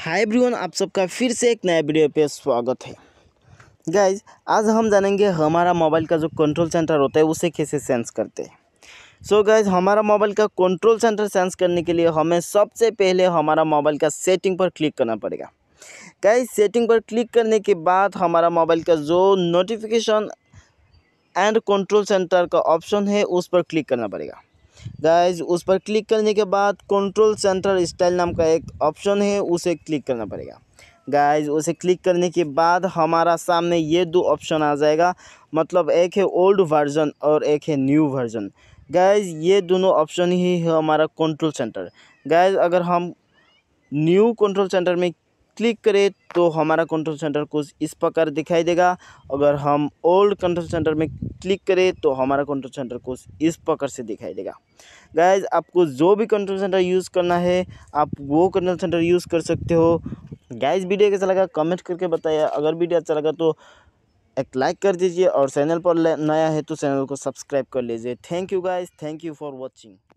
hi everyone आप सबका फिर से एक नया वीडियो पे स्वागत है गाइज आज हम जानेंगे हमारा मोबाइल का जो कंट्रोल सेंटर होता है उसे कैसे सेंस करते हैं सो गाइज हमारा मोबाइल का कंट्रोल सेंटर सेंस करने के लिए हमें सबसे पहले हमारा मोबाइल का सेटिंग पर क्लिक करना पड़ेगा गाइज सेटिंग पर क्लिक करने के बाद हमारा मोबाइल का जो नोटिफिकेशन एंड कंट्रोल सेंटर का ऑप्शन है उस पर क्लिक करना पड़ेगा गाइज उस पर क्लिक करने के बाद कंट्रोल सेंटर स्टाइल नाम का एक ऑप्शन है उसे क्लिक करना पड़ेगा गाइज उसे क्लिक करने के बाद हमारा सामने ये दो ऑप्शन आ जाएगा मतलब एक है ओल्ड वर्जन और एक है न्यू वर्जन गाइज ये दोनों ऑप्शन ही है हमारा कंट्रोल सेंटर गाइज अगर हम न्यू कंट्रोल सेंटर में क्लिक करें तो हमारा कंट्रोल सेंटर कुछ इस प्रकार दिखाई देगा अगर हम ओल्ड कंट्रोल सेंटर में क्लिक करें तो हमारा कंट्रोल सेंटर कोर्स इस प्रकार से दिखाई देगा गाइज आपको जो भी कंट्रोल सेंटर यूज़ करना है आप वो कंट्रोल सेंटर यूज़ कर सकते हो गाइज वीडियो कैसा लगा कमेंट करके बताइए अगर वीडियो अच्छा लगा तो एक लाइक कर दीजिए और चैनल पर नया है तो चैनल को सब्सक्राइब कर लीजिए thank you guys thank you for watching